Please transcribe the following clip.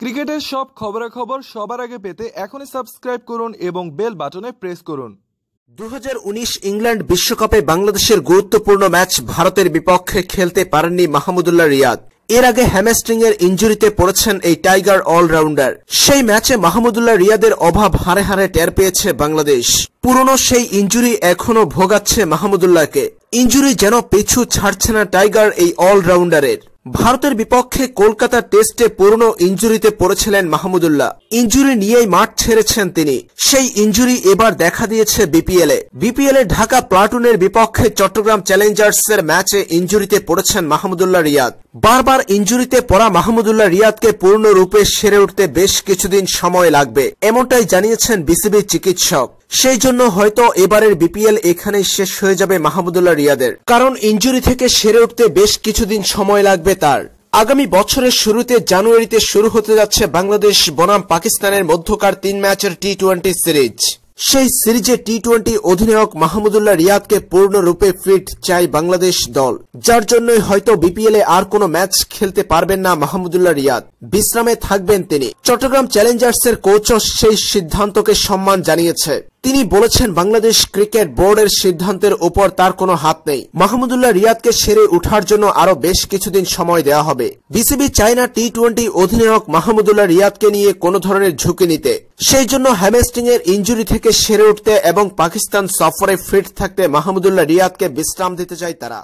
ক্রিকেটের সব খবরাখবর সবার আগে পেতে এখনই সাবস্ক্রাইব করুন এবং বেল বাটনে প্রেস করুন দু ইংল্যান্ড বিশ্বকাপে বাংলাদেশের গুরুত্বপূর্ণ ম্যাচ ভারতের বিপক্ষে খেলতে পারেননি মাহমুদুল্লাহ রিয়াদ এর আগে হ্যামেস্ট্রিং এর ইঞ্জুরিতে পড়েছেন এই টাইগার অলরাউন্ডার সেই ম্যাচে মাহমুদুল্লাহ রিয়াদের অভাব হারে হারে টের পেয়েছে বাংলাদেশ পুরনো সেই ইঞ্জুরি এখনো ভোগাচ্ছে মাহমুদুল্লাহকে ইঞ্জুরি যেন পিছু ছাড়ছে না টাইগার এই অলরাউন্ডারের ভারতের বিপক্ষে কলকাতা টেস্টে পুরনো ইঞ্জুরিতে পড়েছিলেন মাহমুদুল্লাহ ইঞ্জুরি নিয়েই মাঠ ছেড়েছেন তিনি সেই ইঞ্জুরি এবার দেখা দিয়েছে বিপিএলে বিপিএলে ঢাকা প্লাটুনের বিপক্ষে চট্টগ্রাম এর ম্যাচে ইঞ্জুরিতে পড়েছেন মাহমুদুল্লাহ রিয়াদ বারবার ইঞ্জুরিতে পড়া মাহমুদুল্লাহ রিয়াদকে পূর্ণরূপে সেরে উঠতে বেশ কিছুদিন সময় লাগবে এমনটাই জানিয়েছেন বিসিবির চিকিৎসক সেই জন্য হয়তো এবারের বিপিএল এখানেই শেষ হয়ে যাবে মাহমুদুল্লাহ রিয়াদের কারণ ইঞ্জুরি থেকে সেরে উঠতে বেশ কিছুদিন সময় লাগবে তার আগামী বছরের শুরুতে জানুয়ারিতে শুরু হতে যাচ্ছে বাংলাদেশ বনাম পাকিস্তানের মধ্যকার তিন ম্যাচের টি টোয়েন্টি সিরিজ সেই সিরিজে টি টোয়েন্টি অধিনায়ক মাহমুদুল্লাহ রিয়াদকে পূর্ণরূপে ফিট চাই বাংলাদেশ দল যার জন্যই হয়তো বিপিএল এ আর কোনো ম্যাচ খেলতে পারবেন না মাহমুদুল্লাহ রিয়াদ বিশ্রামে থাকবেন তিনি চট্টগ্রাম চ্যালেঞ্জার্সের কোচও সেই সিদ্ধান্তকে সম্মান জানিয়েছে তিনি বলেছেন বাংলাদেশ ক্রিকেট বোর্ডের সিদ্ধান্তের উপর তার কোনো হাত নেই মাহমুদুল্লাহ রিয়াদকে সেরে উঠার জন্য আরো বেশ কিছুদিন সময় দেওয়া হবে বিসিবি চায়না টি টোয়েন্টি অধিনায়ক মাহমুদুল্লাহ রিয়াদকে নিয়ে কোনো ধরনের ঝুঁকি নিতে সেই জন্য হ্যামেস্টিং এর ইঞ্জুরি থেকে সেরে উঠতে এবং পাকিস্তান সফরে ফিট থাকতে মাহমুদুল্লাহ রিয়াদকে বিশ্রাম দিতে চায় তারা